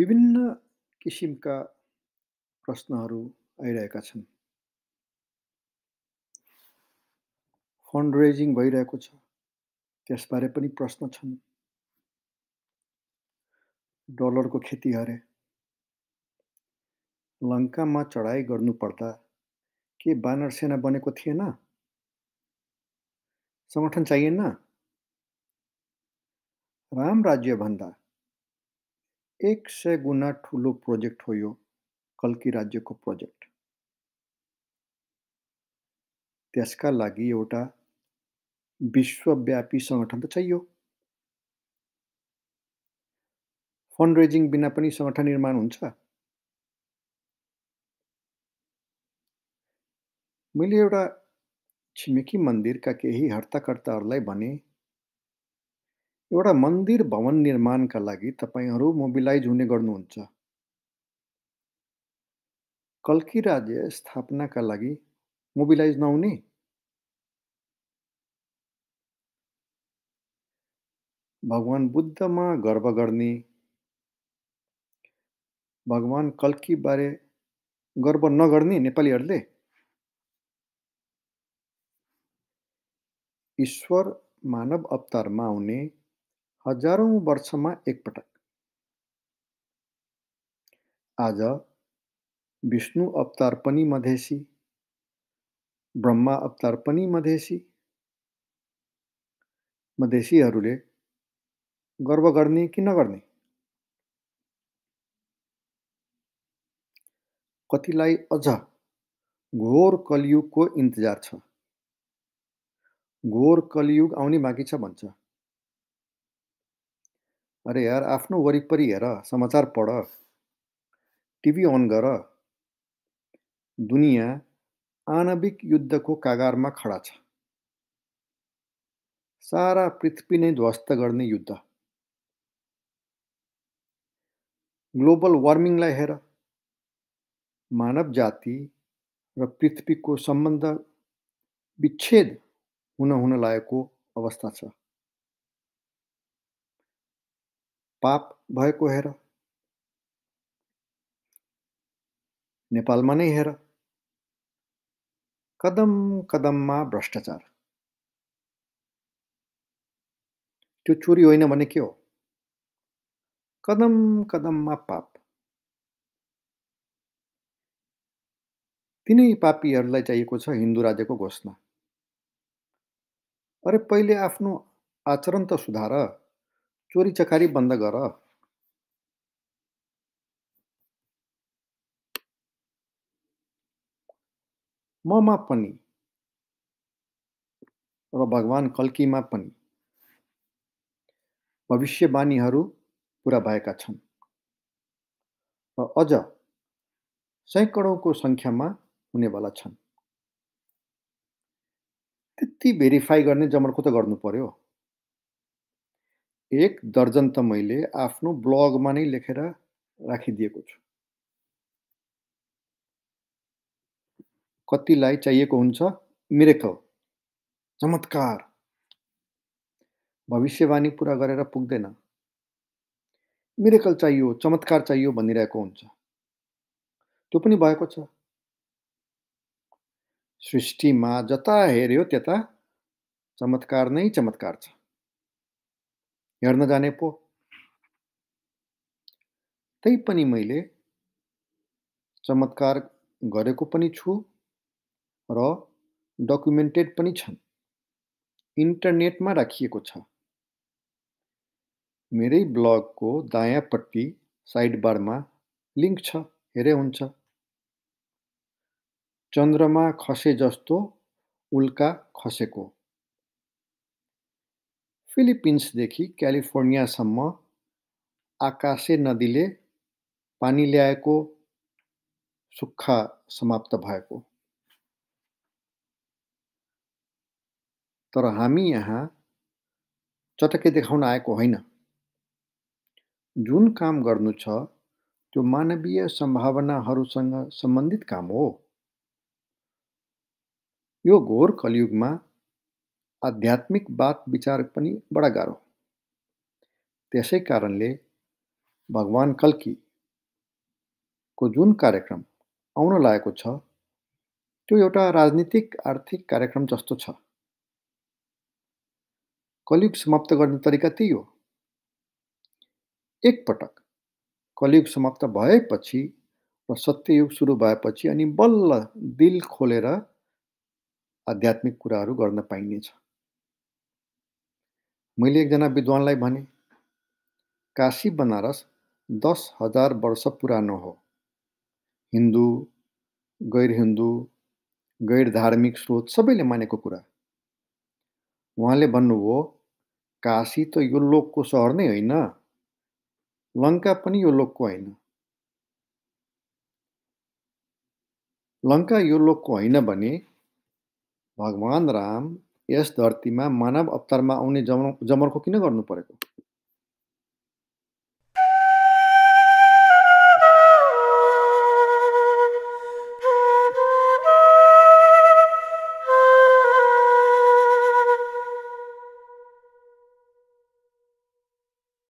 विभिन्न किसिमका प्रश्नहरू आइरहेका छन् फन्ड रेजिङ भइरहेको छ त्यसबारे पनि प्रश्न छन् डलरको खेती हरे लङ्कामा चढाइ गर्नुपर्दा के बानर सेना बनेको थिएन सङ्गठन चाहिएन राम राज्यभन्दा एक सय गुणा ठुलो प्रोजेक्ट हो यो कल्की राज्यको प्रोजेक्ट त्यसका लागि एउटा विश्वव्यापी सङ्गठन त चाहियो फन्ड रेजिङ बिना पनि सङ्गठन निर्माण हुन्छ मैले एउटा छिमेकी मन्दिरका केही हर्ताकर्ताहरूलाई भने एउटा मन्दिर भवन निर्माणका लागि तपाईँहरू मोबिलाइज हुने गर्नुहुन्छ कल्की राज्य स्थापनाका लागि मोबिलाइज नहुने भगवान बुद्धमा गर्व गर्ने भगवान कल्कीबारे गर्व नगर्ने नेपालीहरूले ईश्वर मानव अवतारमा आउने हजारौँ वर्षमा एकपटक आज विष्णु अवतार पनि मधेसी ब्रह्मा अवतार पनि मधेसी मधेसीहरूले गर्व गर्ने कि नगर्ने कतिलाई अझ घोर कलियुगको इन्तजार छ घोर कलियुग आउने बाँकी छ भन्छ अरे यार आफ्नो वरिपरि हेर समाचार पढ टिभी अन गर दुनियाँ आणविक युद्धको कागारमा खडा छ सारा पृथ्वी नै ध्वस्त गर्ने युद्ध ग्लोबल वार्मिङलाई हेर मानव जाति र पृथ्वीको सम्बन्ध विच्छेद हुन हुन लागेको अवस्था छ पाप भएको हेर नेपालमा नै हेर कदम कदममा भ्रष्टाचार त्यो चोरी होइन भने के हो कदम कदममा पाप तिनै पापीहरूलाई चाहिएको छ हिन्दू राज्यको घोषणा अरे पहिले आफ्नो आचरण त सुधार चोरी चकारी बन्द गर ममा पनि र भगवान् कल्कीमा पनि भविष्यवाणीहरू पुरा भएका छन् र अझ सैकडौँको सङ्ख्यामा हुनेवाला छन् त्यति भेरिफाई गर्ने जमर्को त गर्नु पर्यो एक दर्जन त मैले आफ्नो ब्लगमा नै लेखेर राखिदिएको छु कतिलाई चाहिएको हुन्छ मिरेकल चमत्कार भविष्यवाणी पुरा गरेर पुग्दैन मिरेकल चाहियो चमत्कार चाहियो भनिरहेको हुन्छ त्यो पनि भएको छ सृष्टिमा जता हेऱ्यो त्यता चमत्कार नै चमत्कार छ हेर्न जाने पो पनि मैले चमत्कार गरेको पनि छु र डकुमेन्टेड पनि छन् इन्टरनेटमा राखिएको छ मेरै ब्लगको दायाँपट्टि साइडबारमा लिङ्क छ हेरे हुन्छ चन्द्रमा खसे जस्तो उल्का खसेको फिलिपिन्सदेखि क्यालिफोर्नियासम्म आकाशे नदीले पानी ल्याएको सुक्खा समाप्त भएको तर हामी यहाँ चटक्कै देखाउन आएको होइन जुन काम गर्नु छ त्यो मानवीय सम्भावनाहरूसँग सम्बन्धित काम हो यो घोर कलियुगमा आध्यात्मिक बात विचार पनि बडा गाह्रो त्यसै कारणले भगवान् कल्कीको जुन कार्यक्रम आउन लागेको छ त्यो एउटा राजनीतिक आर्थिक कार्यक्रम जस्तो छ कलियुग समाप्त गर्ने तरिका त्यही हो एकपटक कलियुग समाप्त भएपछि र सत्ययुग सुरु भएपछि अनि बल्ल दिल खोलेर आध्यात्मिक कुराहरू गर्न पाइनेछ मैले एकजना विद्वानलाई भने काशी बनारस दस हजार वर्ष पुरानो हो हिन्दू गैर हिन्दू गैर धार्मिक स्रोत सबैले मानेको कुरा उहाँले भन्नुभयो काशी त यो लोकको सहर नै होइन लङ्का पनि यो लोकको होइन लङ्का यो लोकको होइन भने भगवान् राम यस धरतीमा मानव अवतारमा आउने जमर जमर्को किन गर्नु परेको